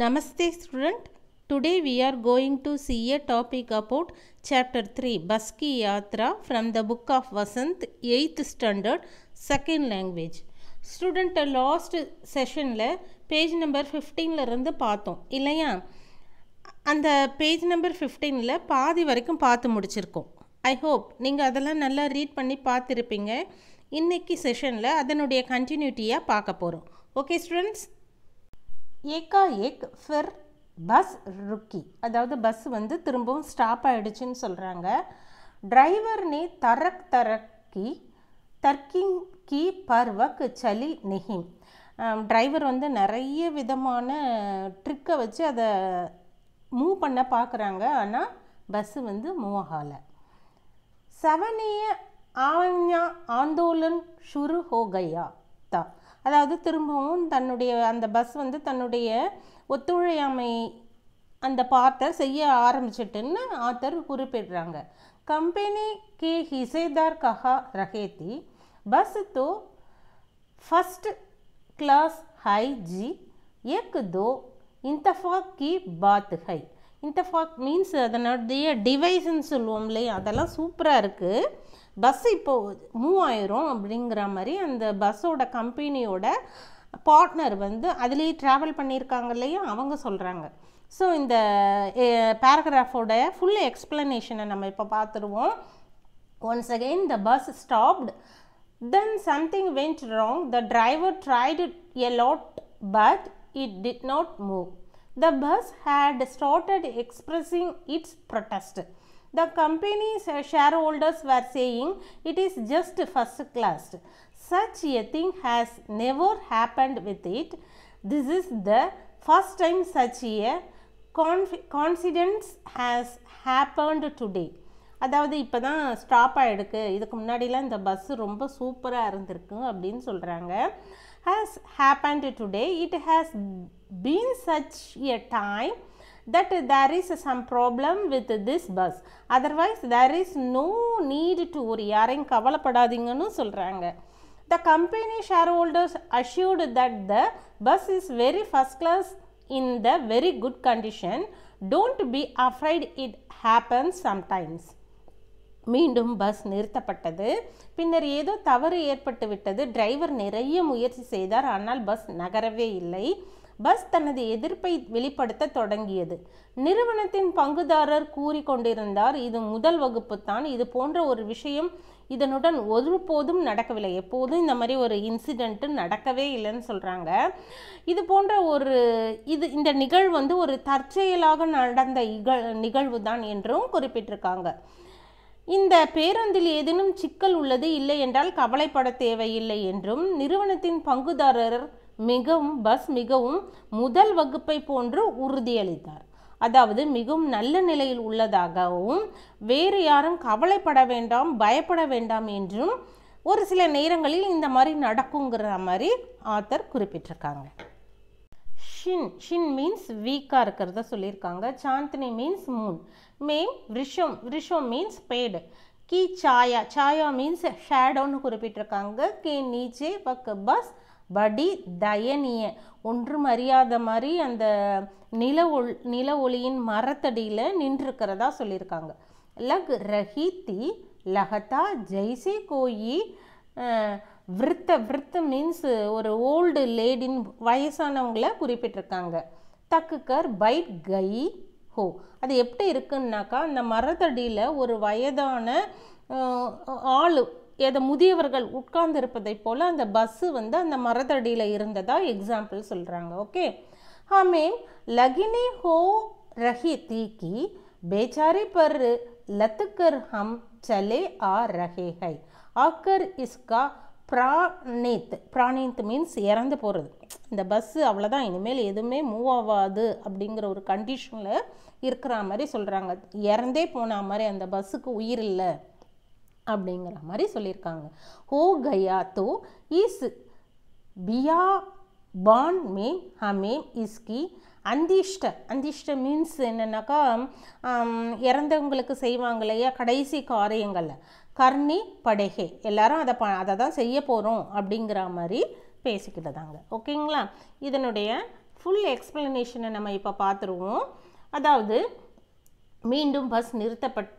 Namaste student. Today we are going to see a topic about chapter three பஸ்கி யாத்ரா from the book of Vasant eighth standard second language student last செஷனில் page number ஃபிஃப்டீனில் இருந்து பார்த்தோம் இல்லையா அந்த page number ஃபிஃப்டீனில் பாதி வரைக்கும் பார்த்து முடிச்சிருக்கோம் ஐ ஹோப் நீங்கள் அதெல்லாம் நல்லா ரீட் பண்ணி பார்த்துருப்பீங்க இன்றைக்கி செஷனில் அதனுடைய கண்டினியூட்டியாக பார்க்க போகிறோம் ஓகே ஸ்டூடெண்ட்ஸ் ஏக் ஃபிர் பஸ் ருக்கி அதாவது பஸ் வந்து திரும்பவும் ஸ்டாப் ஆகிடுச்சின்னு சொல்கிறாங்க டிரைவர் நீ தரக் தரக்கி தர்க்கிங் கி பர்வக் சலி நெஹிம் டிரைவர் வந்து நிறைய விதமான ட்ரிக்கை வச்சு அதை மூவ் பண்ண பார்க்குறாங்க ஆனால் பஸ்ஸு வந்து மூவ் ஆகலை செவனிய ஆவண்யா ஆந்தோலன் ஷுரு ஹோகையா தா அதாவது திரும்பவும் தன்னுடைய அந்த பஸ் வந்து தன்னுடைய ஒத்துழையாமை அந்த பார்த்தை செய்ய ஆரம்பிச்சிட்டுன்னு ஆத்தர் குறிப்பிடுறாங்க கம்பெனி ಕೆ ಹಿಸೆದಾರ್ கஹா ರಹೇತಿ ಬಸ್ தோ ಫಸ್ಟ್ ಕ್ಲಾಸ್ ஹை ஜி ಎಕ್ தோ ಇಂತಫಾಕ್ கி பாத் ஹை இன்டர்ஃபாக் மீன்ஸ் அதனுடைய டிவைஸ்ன்னு சொல்லுவோம் இல்லையா அதெல்லாம் சூப்பராக இருக்குது பஸ் இப்போது மூவாயிரம் அப்படிங்கிற மாதிரி அந்த பஸ்ஸோட கம்பெனியோட பார்ட்னர் வந்து அதுலேயே ட்ராவல் பண்ணியிருக்காங்க இல்லையா அவங்க சொல்கிறாங்க ஸோ இந்த பேராகிராஃபோட ஃபுல் எக்ஸ்ப்ளனேஷனை நம்ம இப்போ பார்த்துருவோம் once again the bus stopped then something went wrong the driver tried a lot but it did not move the bus had started expressing its protest The company's shareholders were saying it is just first class. Such a thing has never happened with it. This is the first time such a coincidence has happened today. அதாவது இப்போ தான் stop ஆகிடுக்கு இதுக்கு முன்னாடிலாம் இந்த bus ரொம்ப சூப்பராக இருந்திருக்கு அப்படின்னு சொல்கிறாங்க has happened today it has been such a time that there is some problem with this bus otherwise there is no need to ஒரு யாரையும் கவலைப்படாதீங்கன்னு சொல்கிறாங்க The company shareholders assured that the bus is very first class in the very good condition. Don't be afraid it happens sometimes. மீண்டும் bus நிறுத்தப்பட்டது பின்னர் ஏதோ தவறு ஏற்பட்டு விட்டது டிரைவர் நிறைய முயற்சி செய்தார் ஆனால் பஸ் நகரவே இல்லை பஸ் தனது எதிர்ப்பை வெளிப்படுத்த தொடங்கியது நிறுவனத்தின் பங்குதாரர் கூறிக்கொண்டிருந்தார் இது முதல் வகுப்பு தான் இது போன்ற ஒரு விஷயம் இதனுடன் ஒருபோதும் நடக்கவில்லை எப்போதும் இந்த மாதிரி ஒரு இன்சிடெண்ட்டு நடக்கவே இல்லைன்னு சொல்கிறாங்க இது போன்ற ஒரு இது இந்த நிகழ்வு வந்து ஒரு தற்செயலாக நடந்த இகழ் நிகழ்வு தான் என்றும் குறிப்பிட்டிருக்காங்க இந்த பேருந்தில் ஏதேனும் சிக்கல் உள்ளது இல்லை என்றால் கவலைப்பட தேவையில்லை என்றும் நிறுவனத்தின் பங்குதாரர் மிகவும் பஸ் மிகவும் முதல் வகுப்பை போன்று உறுதியளித்தார் அதாவது மிகவும் நல்ல நிலையில் உள்ளதாகவும் வேறு யாரும் கவலைப்பட வேண்டாம் பயப்பட வேண்டாம் என்றும் ஒரு சில நேரங்களில் இந்த மாதிரி நடக்குங்கிற மாதிரி ஆத்தர் குறிப்பிட்டிருக்காங்க ஷின் ஷின் மீன்ஸ் வீக்காக இருக்கிறத சொல்லியிருக்காங்க சாந்தினி மீன்ஸ் மூன் மேம் ரிஷம் ரிஷம் மீன்ஸ் பேடு கி சாயா சாயா மீன்ஸ் ஷேடோன்னு குறிப்பிட்டிருக்காங்க கே நீச்சே பக்கு பஸ் படி தயனிய ஒன்றும் அறியாத மாதிரி அந்த நில ஒள் நில ஒளியின் மரத்தடியில் நின்றுருக்கிறதா சொல்லியிருக்காங்க லக் ரஹீத்தி லகதா ஜெய்சே கோயி விருத்த விருத்த மீன்ஸ் ஒரு ஓல்டு லேடின் வயசானவங்கள குறிப்பிட்டிருக்காங்க தக்குக்கர் பைட் கை ஹோ அது எப்படி இருக்குன்னாக்கா அந்த மரத்தடியில் ஒரு வயதான ஆள் ஏதோ முதியவர்கள் உட்கார்ந்திருப்பதைப் போல் அந்த பஸ்ஸு வந்து அந்த மரத்தடியில் இருந்ததா எக்ஸாம்பிள் சொல்கிறாங்க ஓகே ஹமே லகினி ஹோ ரஹி தீக்கி பேச்சாரி பரு லத்துக்கர் ஹம் சலே ஆ ரஹே ஹை ஆக்கர் இஸ்கா பிராணித் பிராணித் மீன்ஸ் இறந்து போகிறது இந்த பஸ்ஸு அவ்வளோதான் இனிமேல் எதுவுமே மூவ் ஆகாது அப்படிங்கிற ஒரு கண்டிஷனில் இருக்கிற மாதிரி சொல்கிறாங்க இறந்தே போன மாதிரி அந்த பஸ்ஸுக்கு உயிர் இல்லை அப்படிங்கிற மாதிரி சொல்லியிருக்காங்க ஹோ Gaya though is Pia porn May ஹமே இஸ்கி அந்திஷ்ட அந்திஷ்ட means என்னென்னாக்கா இறந்தவங்களுக்கு செய்வாங்க இல்லையா கடைசி காரியங்களில் கர்ணி படகே எல்லாரும் அதை ப அதை தான் செய்ய போகிறோம் அப்படிங்கிற மாதிரி பேசிக்கிட்டதாங்க ஓகேங்களா இதனுடைய ஃபுல் எக்ஸ்பிளனேஷனை நம்ம இப்போ பார்த்துருவோம் அதாவது மீண்டும் பஸ் நிறுத்தப்பட்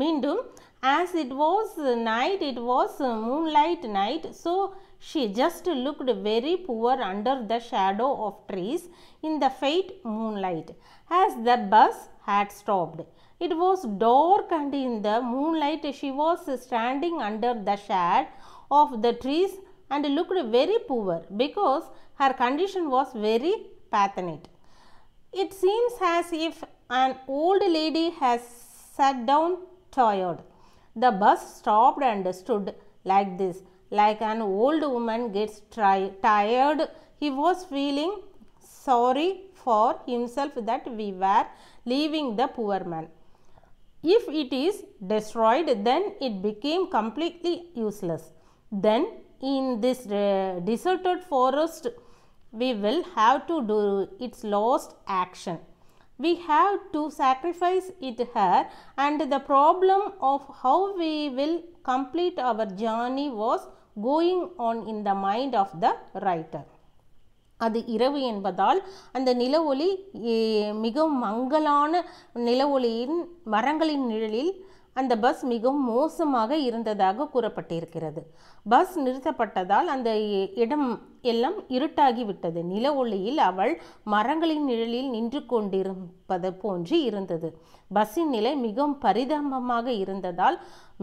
மீண்டும் As it was night, it was moonlight night, so she just looked very poor under the shadow of trees in the faint moonlight. As the bus had stopped, it was dark and in the moonlight she was standing under the shade of the trees and looked very poor because her condition was very pathetic. It seems as if an old lady has sat down tired the bus stopped and stood like this, like an old woman gets tired. He was feeling sorry for himself that we were leaving the poor man. If it is destroyed, then it became completely useless. Then in this uh, deserted forest, we will have to do its lost action we have to sacrifice it here and the problem of how we will complete our journey was going on in the mind of the writer. அது இரவு என்பதால் அந்த நில ஒளி மிகவும் மங்கலான நில ஒளியின் மரங்களின் நிழலில் அந்த பஸ் மிகவும் மோசமாக இருந்ததாக கூறப்பட்டிருக்கிறது பஸ் நிறுத்தப்பட்டதால் அந்த இடம் எல்லாம் இருட்டாகிவிட்டது நில ஒளியில் அவள் மரங்களின் நிழலில் நின்று கொண்டிருப்பது போன்று இருந்தது பஸ்ஸின் நிலை மிகவும் பரிதாபமாக இருந்ததால்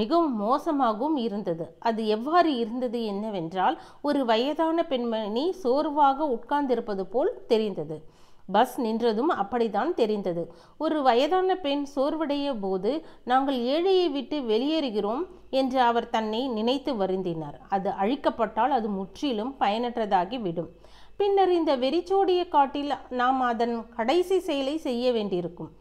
மிகவும் மோசமாகவும் இருந்தது அது எவ்வாறு இருந்தது என்னவென்றால் ஒரு வயதான பெண்மணி சோர்வாக உட்கார்ந்திருப்பது போல் தெரிந்தது பஸ் நின்றதும் அப்படித்தான் தெரிந்தது ஒரு வயதான பெண் சோர்வடைய போது நாங்கள் ஏழையை விட்டு வெளியேறுகிறோம் என்று அவர் தன்னை நினைத்து வருந்தினார் அது அழிக்கப்பட்டால் அது முற்றிலும் பயனற்றதாகி விடும் பின்னர் இந்த வெறிச்சோடிய காட்டில் நாம் அதன் கடைசி செயலை செய்ய வேண்டியிருக்கும்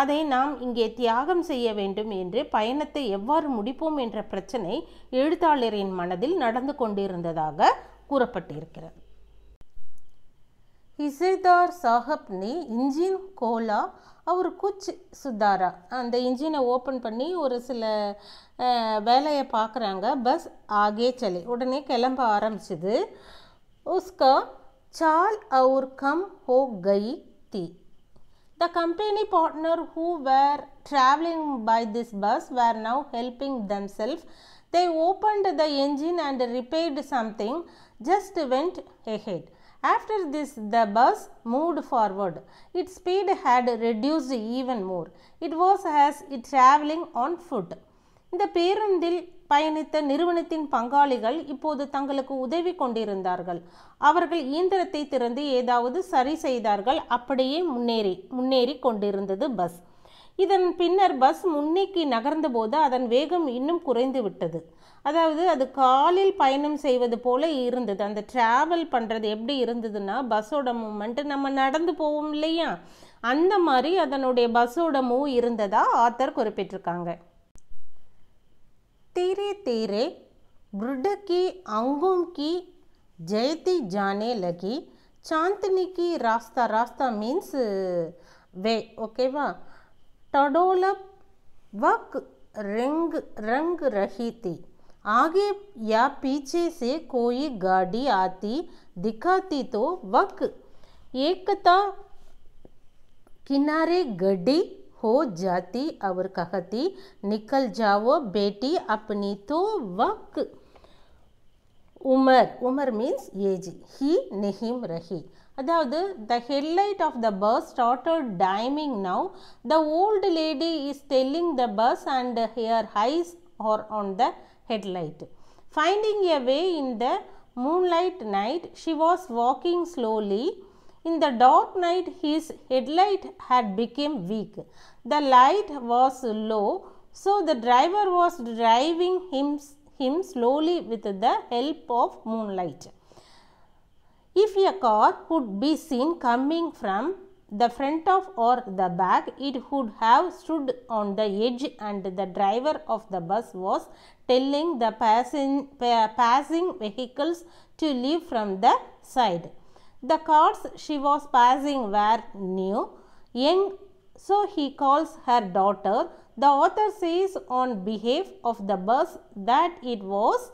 அதை நாம் இங்கே தியாகம் செய்ய வேண்டும் என்று பயணத்தை எவ்வாறு முடிப்போம் என்ற பிரச்சனை எழுத்தாளரின் மனதில் நடந்து கொண்டிருந்ததாக கூறப்பட்டிருக்கிறது இசைதார் ಸಾಹಬ್ನೇ இன்ஜின் கோலா அவர் குச் சுதாரா அந்த இன்ஜினை ஓப்பன் பண்ணி ஒரு சில வேலையை பார்க்குறாங்க பஸ் ஆகே சலி உடனே கிளம்ப ஆரம்பிச்சுது உஸ்கா சால் அவர் கம் ஹோ கை தி the company partner who were travelling by this bus were now helping themselves they opened the engine and repaired something just went ahead After this, the bus moved forward. Its speed had reduced even more. It was as it travelling on foot. இந்த பேருந்தில் பயணித்த நிறுவனத்தின் பங்காளிகள் இப்போது தங்களுக்கு உதவி கொண்டிருந்தார்கள் அவர்கள் இயந்திரத்தை திறந்து ஏதாவது சரி செய்தார்கள் அப்படியே முன்னேறி முன்னேறி கொண்டிருந்தது பஸ் இதன் பின்னர் பஸ் முன்னேக்கி நகர்ந்தபோது அதன் வேகம் இன்னும் குறைந்து விட்டது அதாவது அது காலில் பயணம் செய்வது போல் இருந்தது அந்த ட்ராவல் பண்ணுறது எப்படி இருந்ததுன்னா பஸ்ஸோட மூமெண்ட்டு நம்ம நடந்து போவோம் இல்லையா அந்த மாதிரி அதனுடைய பஸ்ஸோட மூவ் இருந்ததாக ஆத்தர் குறிப்பிட்டிருக்காங்க தீரே தீரே புருடக்கி அங்கும் கி ஜெயதி ஜானே லகி சாந்தினிக்கு ராஸ்தா ராஸ்தா மீன்ஸ் வே ஓகேவா டடோலப் வக் ரெங் ரங் ரஹீதி आगे या पीछे से कोई गाड़ी आती दिखाती तो वक एकता किनारे गड्ढी हो जाती और कहती निकल जाओ बेटी अपनी तो वक उमर उमर मीन एज ही नहीं रही अदावद the headlight of the bus started dimming now the old lady is telling the bus and here highs or on the headlight. Finding a way in the moonlight night, she was walking slowly. In the dark night, his headlight had become weak. The light was low, so the driver was driving him, him slowly with the help of moonlight. If a car could be seen coming from the front of or the back, it would have stood on the edge and the driver of the bus was telling the passing, passing vehicles to leave from the side. The cars she was passing were new, young, so he calls her daughter. The author says on behalf of the bus that it was,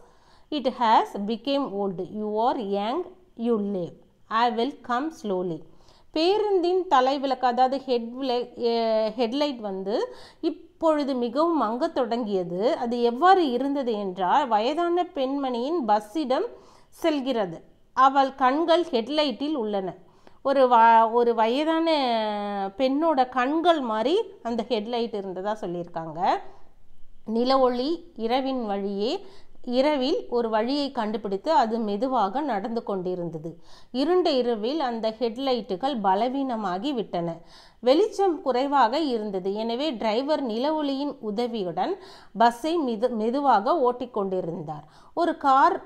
it has become old. You are young, you live. I will come slowly. பேருந்தின் தலைவிளக்கு அதாவது head விளை headlight வந்து இப்பொழுது மிகவும் மங்க தொடங்கியது அது எவ்வாறு இருந்தது என்றால் வயதான பெண்மணியின் பஸ்ஸிடம் செல்கிறது அவள் கண்கள் ஹெட்லைட்டில் உள்ளன ஒரு வ ஒரு வயதான பெண்ணோட கண்கள் மாதிரி அந்த ஹெட்லைட் இருந்ததாக சொல்லியிருக்காங்க நில ஒளி இரவின் வழியே இரவில் ஒரு வழியை கண்டுபிடித்து அது மெதுவாக நடந்து கொண்டிருந்தது இருண்ட இரவில் அந்த ஹெட்லைட்டுகள் பலவீனமாகி விட்டன வெளிச்சம் குறைவாக இருந்தது எனவே டிரைவர் ஒளியின் உதவியுடன் பஸ்ஸை மிது மெதுவாக ஓட்டிக்கொண்டிருந்தார் ஒரு கார்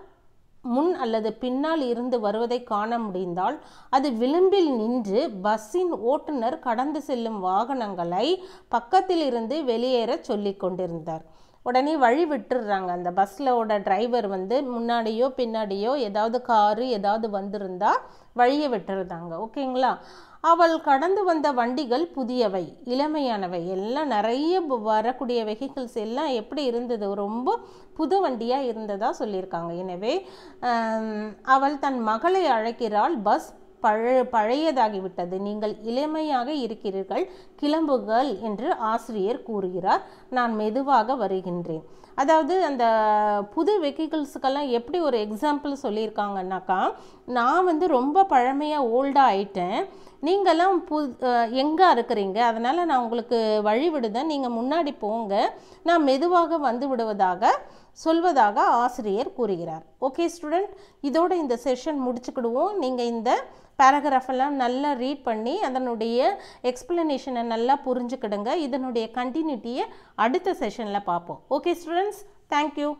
முன் அல்லது பின்னால் இருந்து வருவதை காண முடிந்தால் அது விளிம்பில் நின்று பஸ்ஸின் ஓட்டுநர் கடந்து செல்லும் வாகனங்களை பக்கத்தில் இருந்து வெளியேற சொல்லிக் கொண்டிருந்தார் உடனே வழி விட்டுடுறாங்க அந்த பஸ்ஸிலோட டிரைவர் வந்து முன்னாடியோ பின்னாடியோ ஏதாவது காரு ஏதாவது வந்திருந்தா வழியை விட்டுருந்தாங்க ஓகேங்களா அவள் கடந்து வந்த வண்டிகள் புதியவை இளமையானவை எல்லாம் நிறைய வரக்கூடிய வெஹிக்கிள்ஸ் எல்லாம் எப்படி இருந்தது ரொம்ப புது வண்டியாக இருந்ததாக சொல்லியிருக்காங்க எனவே அவள் தன் மகளை அழைக்கிறாள் பஸ் பழ பழையதாகிவிட்டது நீங்கள் இளமையாக இருக்கிறீர்கள் கிளம்புகள் என்று ஆசிரியர் கூறுகிறார் நான் மெதுவாக வருகின்றேன் அதாவது அந்த புது வெஹிக்கிள்ஸுக்கெல்லாம் எப்படி ஒரு எக்ஸாம்பிள் சொல்லியிருக்காங்கன்னாக்கா நான் வந்து ரொம்ப பழமையாக ஓல்டாக ஆயிட்டேன் நீங்களாம் பு எங்கே இருக்கிறீங்க அதனால் நான் உங்களுக்கு விடுதேன் நீங்கள் முன்னாடி போங்க நான் மெதுவாக வந்து விடுவதாக சொல்வதாக ஆசிரியர் கூறுகிறார் ஓகே ஸ்டூடெண்ட் இதோட இந்த செஷன் முடிச்சுக்கிடுவோம் நீங்கள் இந்த பேராகிராஃபெல்லாம் நல்லா ரீட் பண்ணி அதனுடைய எக்ஸ்பிளனேஷனை நல்லா புரிஞ்சுக்கிடுங்க இதனுடைய கண்டினியூட்டியை அடுத்த செஷனில் பார்ப்போம் ஓகே ஸ்டூடெண்ட்ஸ் தேங்க்யூ